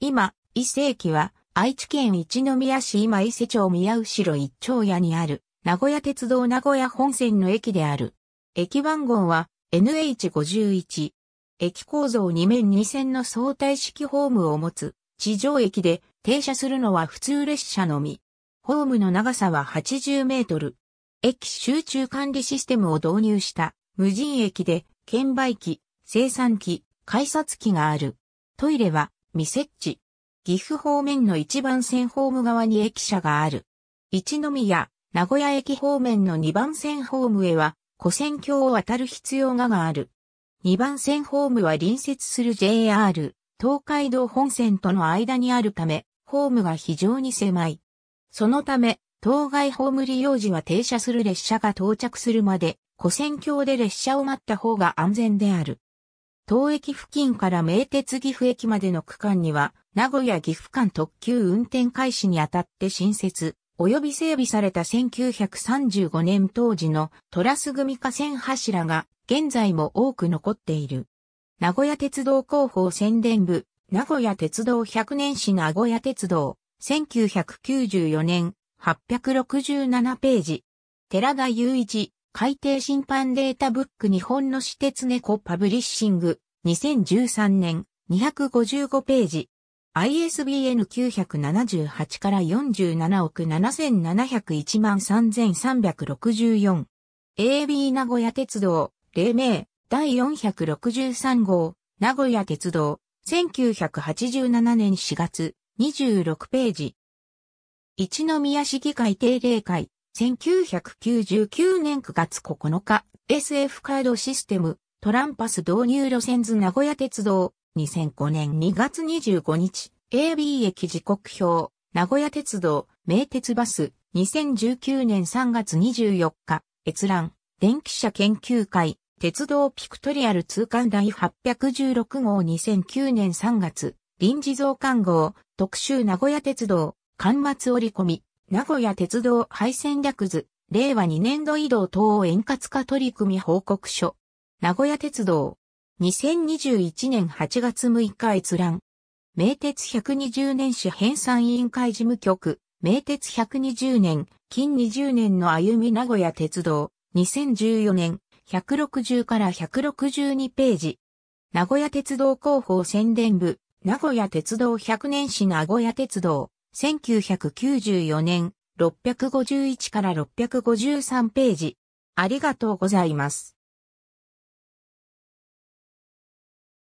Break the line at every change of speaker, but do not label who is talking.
今、伊勢駅は、愛知県一宮市今伊勢町宮後一丁屋にある、名古屋鉄道名古屋本線の駅である。駅番号は NH51。駅構造2面2線の相対式ホームを持つ地上駅で停車するのは普通列車のみ。ホームの長さは80メートル。駅集中管理システムを導入した無人駅で券売機、生産機、改札機がある。トイレは未設置。岐阜方面の1番線ホーム側に駅舎がある。一宮、名古屋駅方面の2番線ホームへは、古線橋を渡る必要ががある。2番線ホームは隣接する JR、東海道本線との間にあるため、ホームが非常に狭い。そのため、当該ホーム利用時は停車する列車が到着するまで、古線橋で列車を待った方が安全である。当駅付近から名鉄岐阜駅までの区間には、名古屋岐阜間特急運転開始にあたって新設、及び整備された1935年当時のトラス組架線柱が現在も多く残っている。名古屋鉄道広報宣伝部、名古屋鉄道100年史名古屋鉄道、1994年、867ページ。寺田雄一、海底審判データブック日本の私鉄猫パブリッシング2013年255ページ ISBN 978から47億7701万3364 AB 名古屋鉄道黎明第463号名古屋鉄道1987年4月26ページ一宮市議会定例会1999年9月9日、SF カードシステム、トランパス導入路線図名古屋鉄道、2005年2月25日、AB 駅時刻表、名古屋鉄道、名鉄バス、2019年3月24日、閲覧、電気車研究会、鉄道ピクトリアル通貫第816号2009年3月、臨時増刊号、特集名古屋鉄道、端末折り込み、名古屋鉄道廃線略図、令和2年度移動等円滑化取り組み報告書。名古屋鉄道、2021年8月6日閲覧。名鉄120年史編纂委員会事務局、名鉄120年、近20年の歩み名古屋鉄道、2014年、160から162ページ。名古屋鉄道広報宣伝部、名古屋鉄道100年史名古屋鉄道。1994年651から653ページ。ありがとうございます。